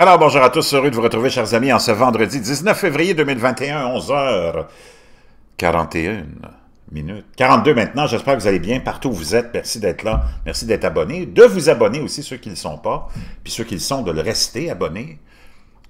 Alors, bonjour à tous, heureux de vous retrouver, chers amis, en ce vendredi 19 février 2021, 11h41 minutes. 42 maintenant, j'espère que vous allez bien partout où vous êtes. Merci d'être là, merci d'être abonné, de vous abonner aussi, ceux qui ne le sont pas, puis ceux qui le sont, de le rester abonné.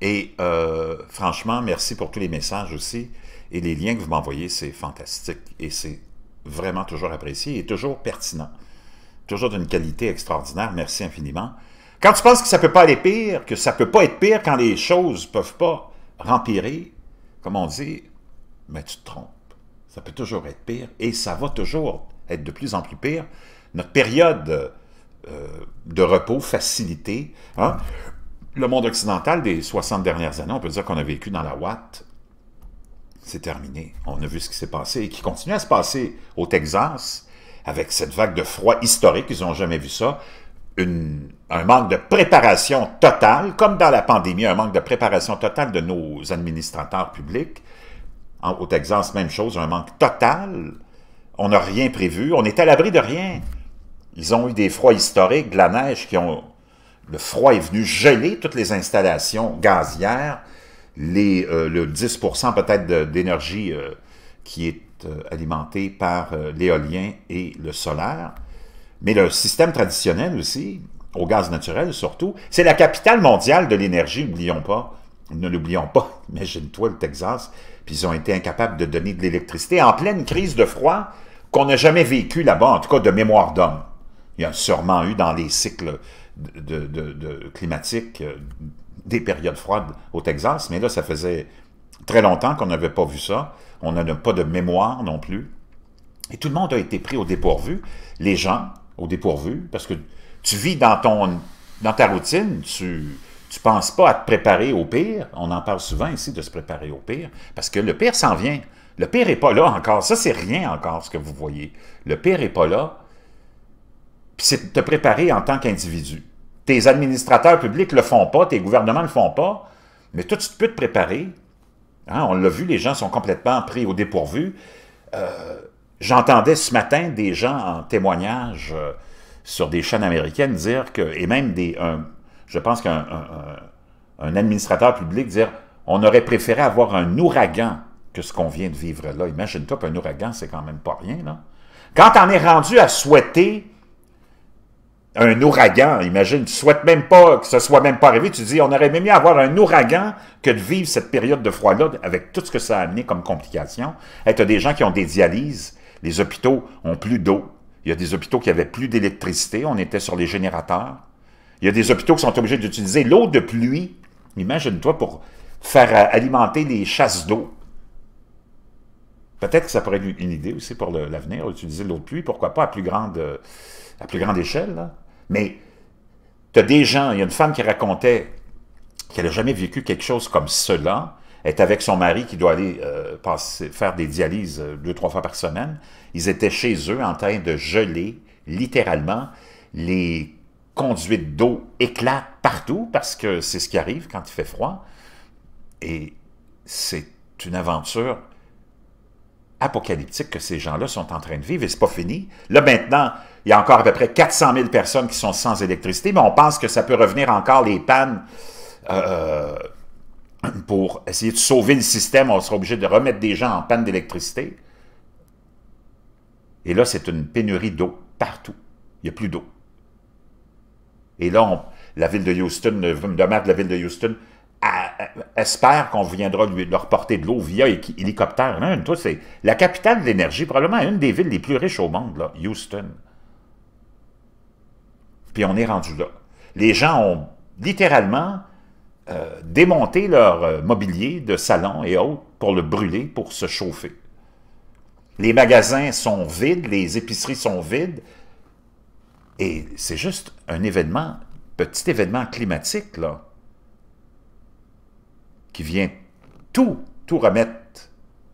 Et euh, franchement, merci pour tous les messages aussi et les liens que vous m'envoyez, c'est fantastique et c'est vraiment toujours apprécié et toujours pertinent. Toujours d'une qualité extraordinaire, merci infiniment. Quand tu penses que ça ne peut pas aller pire, que ça ne peut pas être pire quand les choses ne peuvent pas rempirer, comme on dit, mais tu te trompes. Ça peut toujours être pire et ça va toujours être de plus en plus pire. Notre période euh, de repos facilité, hein? le monde occidental des 60 dernières années, on peut dire qu'on a vécu dans la ouate, c'est terminé. On a vu ce qui s'est passé et qui continue à se passer au Texas avec cette vague de froid historique. Ils n'ont jamais vu ça un manque de préparation totale, comme dans la pandémie, un manque de préparation totale de nos administrateurs publics. En, au Texas, même chose, un manque total. On n'a rien prévu, on est à l'abri de rien. Ils ont eu des froids historiques, de la neige qui ont... Le froid est venu geler toutes les installations gazières, les, euh, le 10 peut-être d'énergie euh, qui est euh, alimentée par l'éolien et le solaire. Mais le système traditionnel aussi, au gaz naturel surtout, c'est la capitale mondiale de l'énergie, n'oublions pas. Ne l'oublions pas, imagine-toi le Texas, puis ils ont été incapables de donner de l'électricité en pleine crise de froid qu'on n'a jamais vécu là-bas, en tout cas de mémoire d'homme. Il y a sûrement eu dans les cycles climatiques euh, des périodes froides au Texas, mais là, ça faisait très longtemps qu'on n'avait pas vu ça. On n'a pas de mémoire non plus. Et tout le monde a été pris au dépourvu. Les gens, au dépourvu, parce que tu vis dans, ton, dans ta routine, tu ne penses pas à te préparer au pire. On en parle souvent ici de se préparer au pire, parce que le pire s'en vient. Le pire n'est pas là encore. Ça, c'est rien encore ce que vous voyez. Le pire n'est pas là. c'est de te préparer en tant qu'individu. Tes administrateurs publics ne le font pas, tes gouvernements ne le font pas, mais toi, tu peux te préparer. Hein, on l'a vu, les gens sont complètement pris au dépourvu. Euh, J'entendais ce matin des gens en témoignage euh, sur des chaînes américaines dire que, et même des, je pense qu'un un, administrateur public dire, on aurait préféré avoir un ouragan que ce qu'on vient de vivre là. Imagine-toi qu'un ouragan, c'est quand même pas rien, là. Quand on est rendu à souhaiter un ouragan, imagine, tu souhaites même pas que ce soit même pas arrivé, tu dis, on aurait même mieux avoir un ouragan que de vivre cette période de froid-là avec tout ce que ça a amené comme complication. tu as des gens qui ont des dialyses les hôpitaux ont plus d'eau. Il y a des hôpitaux qui avaient plus d'électricité. On était sur les générateurs. Il y a des hôpitaux qui sont obligés d'utiliser l'eau de pluie. Imagine-toi pour faire euh, alimenter les chasses d'eau. Peut-être que ça pourrait être une idée aussi pour l'avenir, utiliser l'eau de pluie, pourquoi pas à plus grande, euh, plus grande échelle. Mais tu as des gens, il y a une femme qui racontait qu'elle n'a jamais vécu quelque chose comme cela, est avec son mari qui doit aller euh, faire des dialyses euh, deux, trois fois par semaine. Ils étaient chez eux en train de geler, littéralement. Les conduites d'eau éclatent partout parce que c'est ce qui arrive quand il fait froid. Et c'est une aventure apocalyptique que ces gens-là sont en train de vivre et c'est pas fini. Là, maintenant, il y a encore à peu près 400 000 personnes qui sont sans électricité, mais on pense que ça peut revenir encore les pannes. Euh, pour essayer de sauver le système, on sera obligé de remettre des gens en panne d'électricité. Et là, c'est une pénurie d'eau partout. Il n'y a plus d'eau. Et là, la ville de Houston, le maire de la ville de Houston, espère qu'on viendra lui, leur porter de l'eau via hélicoptère. Hein, c'est la capitale de l'énergie, probablement une des villes les plus riches au monde, Houston. Puis on est rendu là. Les gens ont littéralement euh, démonter leur euh, mobilier de salon et autres pour le brûler, pour se chauffer. Les magasins sont vides, les épiceries sont vides, et c'est juste un événement, petit événement climatique, là, qui vient tout, tout remettre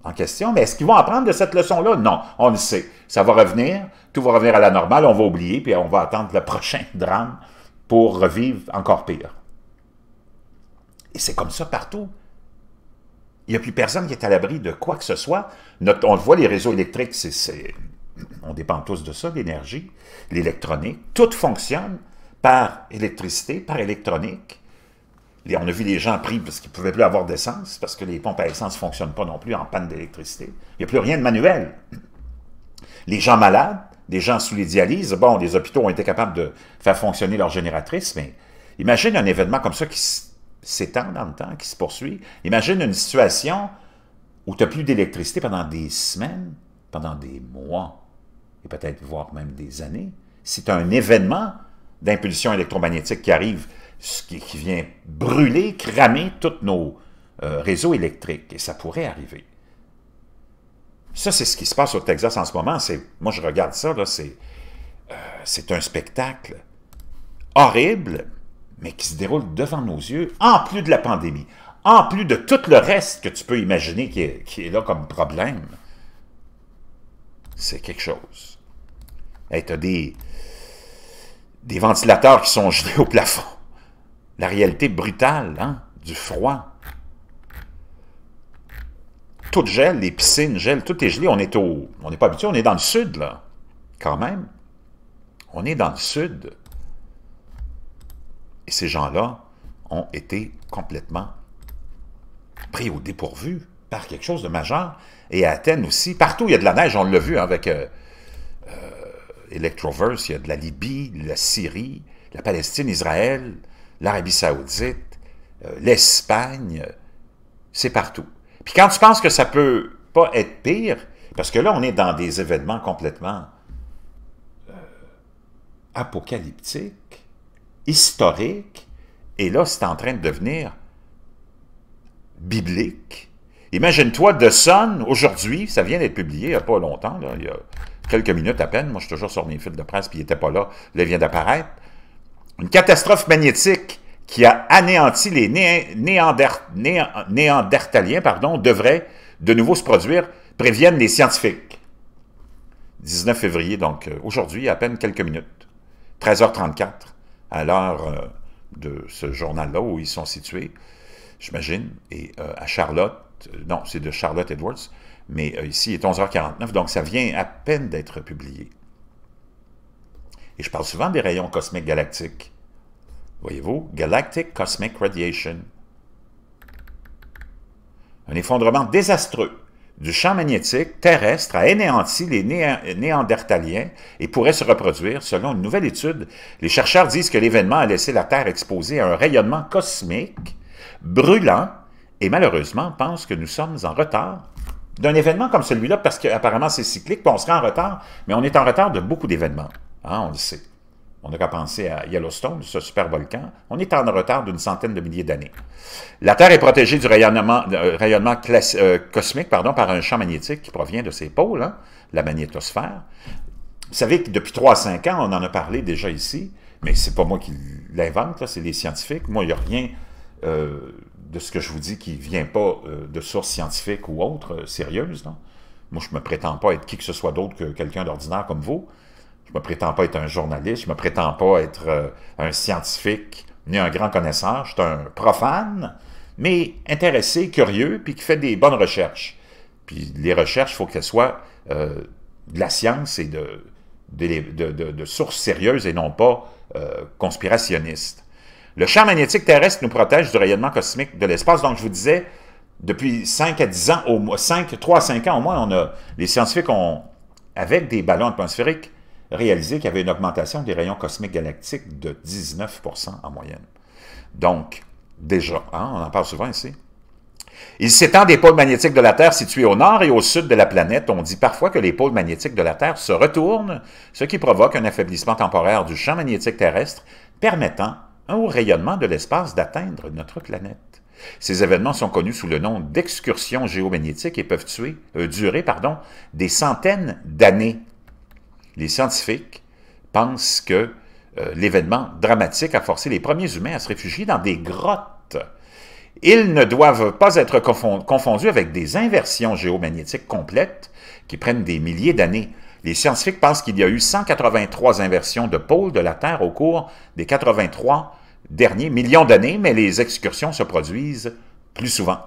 en question. Mais est-ce qu'ils vont apprendre de cette leçon-là? Non, on le sait. Ça va revenir, tout va revenir à la normale, on va oublier, puis on va attendre le prochain drame pour revivre encore pire. Et c'est comme ça partout. Il n'y a plus personne qui est à l'abri de quoi que ce soit. on le voit, les réseaux électriques, on dépend tous de ça, l'énergie, l'électronique. Tout fonctionne par électricité, par électronique. on a vu les gens pris parce qu'ils ne pouvaient plus avoir d'essence, parce que les pompes à essence ne fonctionnent pas non plus en panne d'électricité. Il n'y a plus rien de manuel. Les gens malades, des gens sous les dialyses, bon, les hôpitaux ont été capables de faire fonctionner leurs génératrices, mais imagine un événement comme ça qui se s'étend dans le temps, qui se poursuit. Imagine une situation où tu n'as plus d'électricité pendant des semaines, pendant des mois, et peut-être voire même des années. C'est un événement d'impulsion électromagnétique qui arrive, qui, vient brûler, cramer tous nos euh, réseaux électriques. Et ça pourrait arriver. Ça, c'est ce qui se passe au Texas en ce moment. Moi, je regarde ça, euh, c'est un spectacle horrible mais qui se déroule devant nos yeux, en plus de la pandémie, en plus de tout le reste que tu peux imaginer qui est, là comme problème, c'est quelque chose. tu as des, des ventilateurs qui sont gelés au plafond. La réalité brutale hein, du froid. Tout gèle, les piscines gèlent, tout est gelé. On est au, on n'est pas habitué, on est dans le sud, là, quand même. On est dans le sud. Et ces gens-là ont été complètement pris au dépourvu par quelque chose de majeur. Et à Athènes aussi, partout il y a de la neige, on l'a vu hein, avec euh, euh, Electroverse, il y a de la Libye, la Syrie, la Palestine, Israël, l'Arabie saoudite, euh, l'Espagne, c'est partout. Puis quand tu penses que ça peut pas être pire, parce que là, on est dans des événements complètement apocalyptiques, historique, et là, c'est en train de devenir biblique. Imagine-toi The Sun, aujourd'hui, ça vient d'être publié il n'y a pas longtemps, là, il y a quelques minutes à peine, moi je suis toujours sur mes fils de presse, puis il n'était pas là, il vient d'apparaître. Une catastrophe magnétique qui a anéanti les néandertaliens pardon, devrait de nouveau se produire, préviennent les scientifiques. 19 février, donc euh, aujourd'hui, à peine quelques minutes. 13h34 à l'heure euh, de ce journal-là où ils sont situés, j'imagine, et euh, à Charlotte, euh, non, c'est de Charlotte Edwards, mais ici il est 11h49, donc ça vient à peine d'être publié. Et je parle souvent des rayons cosmiques galactiques. Voyez-vous, Galactic Cosmic Radiation. Un effondrement désastreux du champ magnétique terrestre a anéanti les néandertaliens et pourrait se reproduire. Selon une nouvelle étude, les chercheurs disent que l'événement a laissé la Terre exposée à un rayonnement cosmique brûlant et malheureusement pensent que nous sommes en retard d'un événement comme celui-là parce qu'apparemment c'est cyclique, puis on serait en retard, mais on est en retard de beaucoup d'événements, hein, on le sait. On qu'à penser à Yellowstone, ce super volcan. On est en retard d'une centaine de milliers d'années. La Terre est protégée du rayonnement, euh, rayonnement euh, cosmique pardon, par un champ magnétique qui provient de ses pôles, hein, la magnétosphère. Vous savez que depuis 3 5 ans, on en a parlé déjà ici, mais c'est pas moi qui l'invente, c'est les scientifiques. Moi, il n'y a rien euh, de ce que je vous dis qui ne vient pas de sources scientifiques ou autres sérieuses. Moi, je ne me prétends pas être qui que ce soit d'autre que quelqu'un d'ordinaire comme vous. Je ne me prétends pas être un journaliste, je ne me prétends pas être euh, un scientifique ni un grand connaisseur. Je suis un profane, mais intéressé, curieux, puis qui fait des bonnes recherches. Puis les recherches, il faut qu'elles soient euh, de la science et de, sources sérieuses et non pas euh, conspirationnistes. Le champ magnétique terrestre nous protège du rayonnement cosmique de l'espace. Donc, je vous disais, depuis 5 à 10 ans, au moins, 3 à 5 ans au moins, on a, les scientifiques ont, avec des ballons atmosphériques, réalisé qu'il y avait une augmentation des rayons cosmiques galactiques de 19 en moyenne. Donc, déjà, hein, on en parle souvent ici. Il s'étend des pôles magnétiques de la Terre situés au nord et au sud de la planète. On dit parfois que les pôles magnétiques de la Terre se retournent, ce qui provoque un affaiblissement temporaire du champ magnétique terrestre, permettant au rayonnement de l'espace d'atteindre notre planète. Ces événements sont connus sous le nom d'excursions géomagnétiques et peuvent euh, durer des centaines d'années les scientifiques pensent que euh, l'événement dramatique a forcé les premiers humains à se réfugier dans des grottes. Ils ne doivent pas être confondus avec des inversions géomagnétiques complètes qui prennent des milliers d'années. Les scientifiques pensent qu'il y a eu 183 inversions de pôle de la Terre au cours des 83 derniers millions d'années, mais les excursions se produisent plus souvent.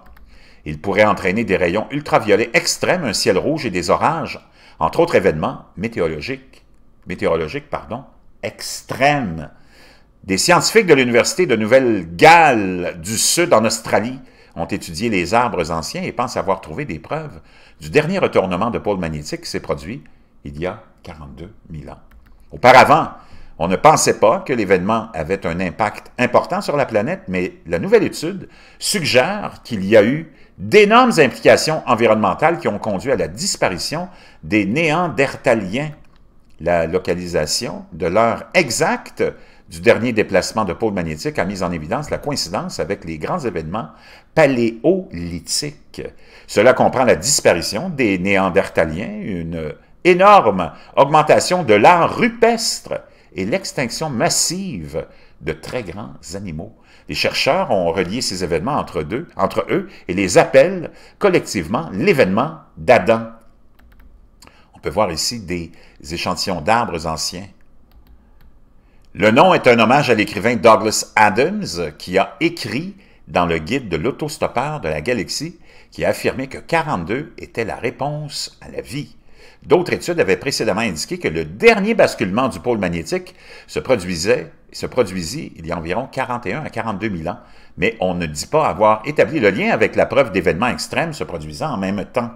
Il pourrait entraîner des rayons ultraviolets extrêmes, un ciel rouge et des orages, entre autres événements météorologiques, météorologiques pardon, extrêmes. Des scientifiques de l'Université de Nouvelle-Galles du Sud en Australie ont étudié les arbres anciens et pensent avoir trouvé des preuves du dernier retournement de pôle magnétique qui s'est produit il y a 42 000 ans. Auparavant, on ne pensait pas que l'événement avait un impact important sur la planète, mais la nouvelle étude suggère qu'il y a eu d'énormes implications environnementales qui ont conduit à la disparition des néandertaliens. La localisation de l'heure exacte du dernier déplacement de pôle magnétique a mis en évidence la coïncidence avec les grands événements paléolithiques. Cela comprend la disparition des néandertaliens, une énorme augmentation de l'art rupestre et l'extinction massive de très grands animaux. Les chercheurs ont relié ces événements entre, entre eux et les appellent collectivement l'événement d'Adam. On peut voir ici des échantillons d'arbres anciens. Le nom est un hommage à l'écrivain Douglas Adams qui a écrit dans le guide de l'autostoppeur de la galaxie qui a affirmé que 42 était la réponse à la vie. D'autres études avaient précédemment indiqué que le dernier basculement du pôle magnétique se produisait se produisit il y a environ 41 à 42 000 ans, mais on ne dit pas avoir établi le lien avec la preuve d'événements extrêmes se produisant en même temps.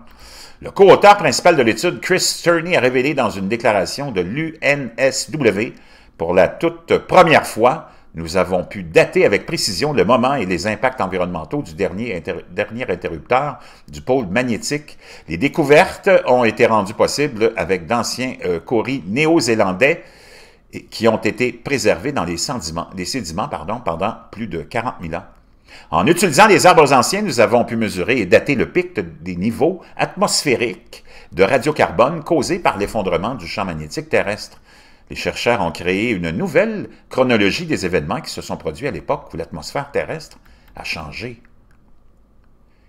Le co-auteur principal de l'étude, Chris Turney, a révélé dans une déclaration de l'UNSW, pour la toute première fois, nous avons pu dater avec précision le moment et les impacts environnementaux du dernier, dernier interrupteur du pôle magnétique. Les découvertes ont été rendues possibles avec d'anciens euh, coris néo-zélandais qui ont été préservés dans les, sédiments, sédiments pardon, pendant plus de 40 000 ans. En utilisant les arbres anciens, nous avons pu mesurer et dater le pic des niveaux atmosphériques de radiocarbone causés par l'effondrement du champ magnétique terrestre. Les chercheurs ont créé une nouvelle chronologie des événements qui se sont produits à l'époque où l'atmosphère terrestre a changé.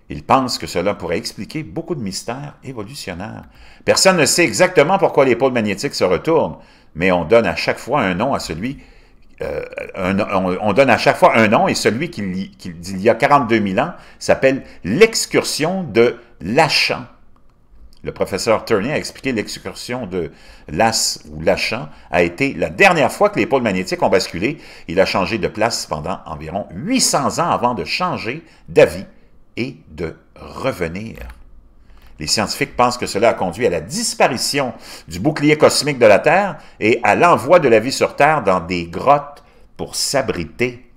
Ils pensent que cela pourrait expliquer beaucoup de mystères évolutionnaires. Personne ne sait exactement pourquoi les pôles magnétiques se retournent, mais on donne à chaque fois un nom à celui... Euh, on, donne à chaque fois un nom, et celui qui, y a 42 000 ans s'appelle l'excursion de Lachan. Le professeur Turney a expliqué l'excursion de Las ou Lachan a été la dernière fois que les pôles magnétiques ont basculé. Il a changé de place pendant environ 800 ans avant de changer d'avis et de revenir. Les scientifiques pensent que cela a conduit à la disparition du bouclier cosmique de la Terre et à l'envoi de la vie sur Terre dans des grottes pour s'abriter.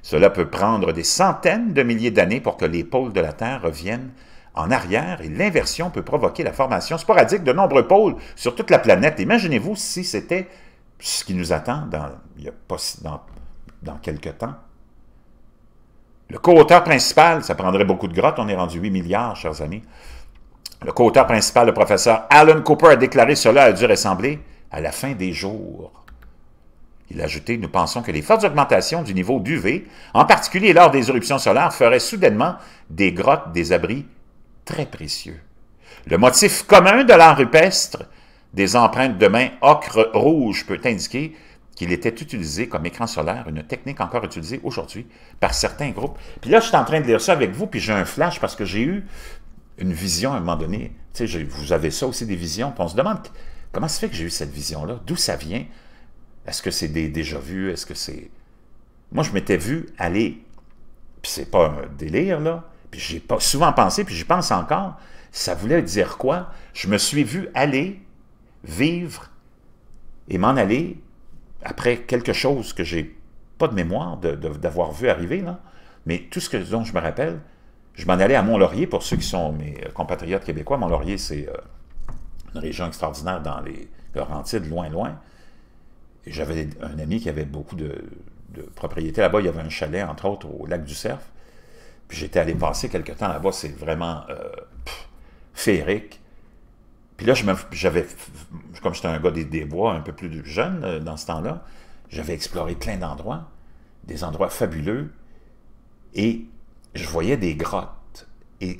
Cela peut prendre des centaines de milliers d'années pour que les pôles de la Terre reviennent en arrière et l'inversion peut provoquer la formation sporadique de nombreux pôles sur toute la planète. Imaginez-vous si c'était ce qui nous attend dans, dans, quelques temps. Le co-auteur principal, ça prendrait beaucoup de grottes, on est rendu 8 milliards, chers amis. Le co-auteur principal, le professeur Alan Cooper, a déclaré cela a dû ressembler à la fin des jours. Il a ajouté, nous pensons que les fortes augmentations du niveau d'UV, en particulier lors des éruptions solaires, feraient soudainement des grottes, des abris très précieux. Le motif commun de l'art rupestre, des empreintes de main ocre-rouge, peut indiquer qu'il était utilisé comme écran solaire, une technique encore utilisée aujourd'hui par certains groupes. Puis là, je suis en train de lire ça avec vous, puis j'ai un flash parce que j'ai eu une vision à un moment donné. Tu vous avez ça aussi, des visions. Puis on se demande comment ça fait que j'ai eu cette vision-là, d'où ça vient. Est-ce que c'est des déjà vu, Est-ce que c'est... Moi, je m'étais vu aller, puis c'est pas un délire, là, puis j'ai pas souvent pensé, puis j'y pense encore, ça voulait dire quoi? Je me suis vu aller, vivre et m'en aller après quelque chose que j'ai pas de mémoire d'avoir vu arriver, là. mais tout ce dont je me rappelle, je m'en allais à Mont-Laurier, pour ceux qui sont mes euh, compatriotes québécois. Mont-Laurier, c'est euh, une région extraordinaire dans les Laurentides, loin, loin. J'avais un ami qui avait beaucoup de, propriétés là-bas. Il y avait un chalet, entre autres, au lac du Cerf. Puis j'étais allé passer quelques temps là-bas. C'est vraiment euh, féerique. Puis là, j'avais, comme j'étais un gars des, bois un peu plus jeune dans ce temps-là, j'avais exploré plein d'endroits, des endroits fabuleux. Et je voyais des grottes. Et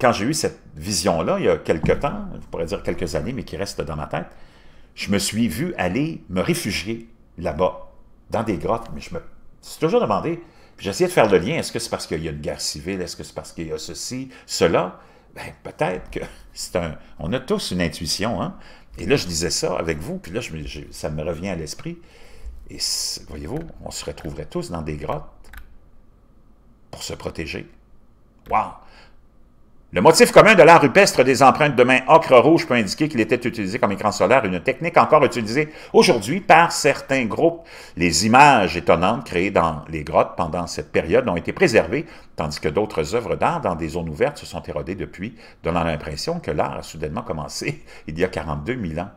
quand j'ai eu cette vision-là, il y a quelques temps, je pourrais dire quelques années, mais qui reste dans ma tête, je me suis vu aller me réfugier là-bas, dans des grottes. Mais je me suis toujours demandé, j'essayais de faire le lien, est-ce que c'est parce qu'il y a une guerre civile, est-ce que c'est parce qu'il y a ceci, cela? Ben, peut-être que c'est un... On a tous une intuition, hein? Et là, je disais ça avec vous, puis là, ça me revient à l'esprit. Et voyez-vous, on se retrouverait tous dans des grottes pour se protéger. Wow! Le motif commun de l'art rupestre des empreintes de main ocre-rouge peut indiquer qu'il était utilisé comme écran solaire, une technique encore utilisée aujourd'hui par certains groupes. Les images étonnantes créées dans les grottes pendant cette période ont été préservées, tandis que d'autres œuvres d'art dans des zones ouvertes se sont érodées depuis, donnant l'impression que l'art a soudainement commencé il y a 42 000 ans.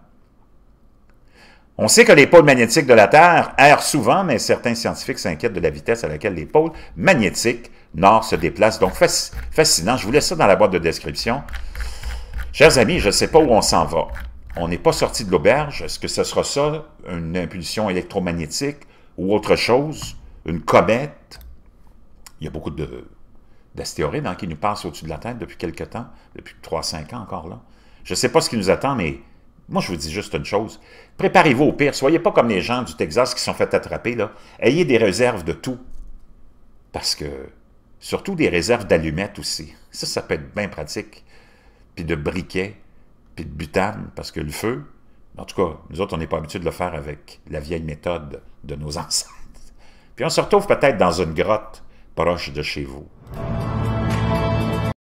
On sait que les pôles magnétiques de la Terre errent souvent, mais certains scientifiques s'inquiètent de la vitesse à laquelle les pôles magnétiques nord se déplacent. Donc, fascinant. Je vous laisse ça dans la boîte de description. Chers amis, je ne sais pas où on s'en va. On n'est pas sorti de l'auberge. Est-ce que ce sera ça, une impulsion électromagnétique ou autre chose, une comète? Il y a beaucoup d'astéroïdes dans hein, qui nous passent au-dessus de la tête depuis quelque temps, depuis 3-5 ans encore là. Je ne sais pas ce qui nous attend, mais moi, je vous dis juste une chose. Préparez-vous au pire. Soyez pas comme les gens du Texas qui sont fait attraper. Là. Ayez des réserves de tout. Parce que, surtout des réserves d'allumettes aussi. Ça, ça peut être bien pratique. Puis de briquets, puis de butane, parce que le feu, en tout cas, nous autres, on n'est pas habitués de le faire avec la vieille méthode de nos ancêtres. Puis on se retrouve peut-être dans une grotte proche de chez vous.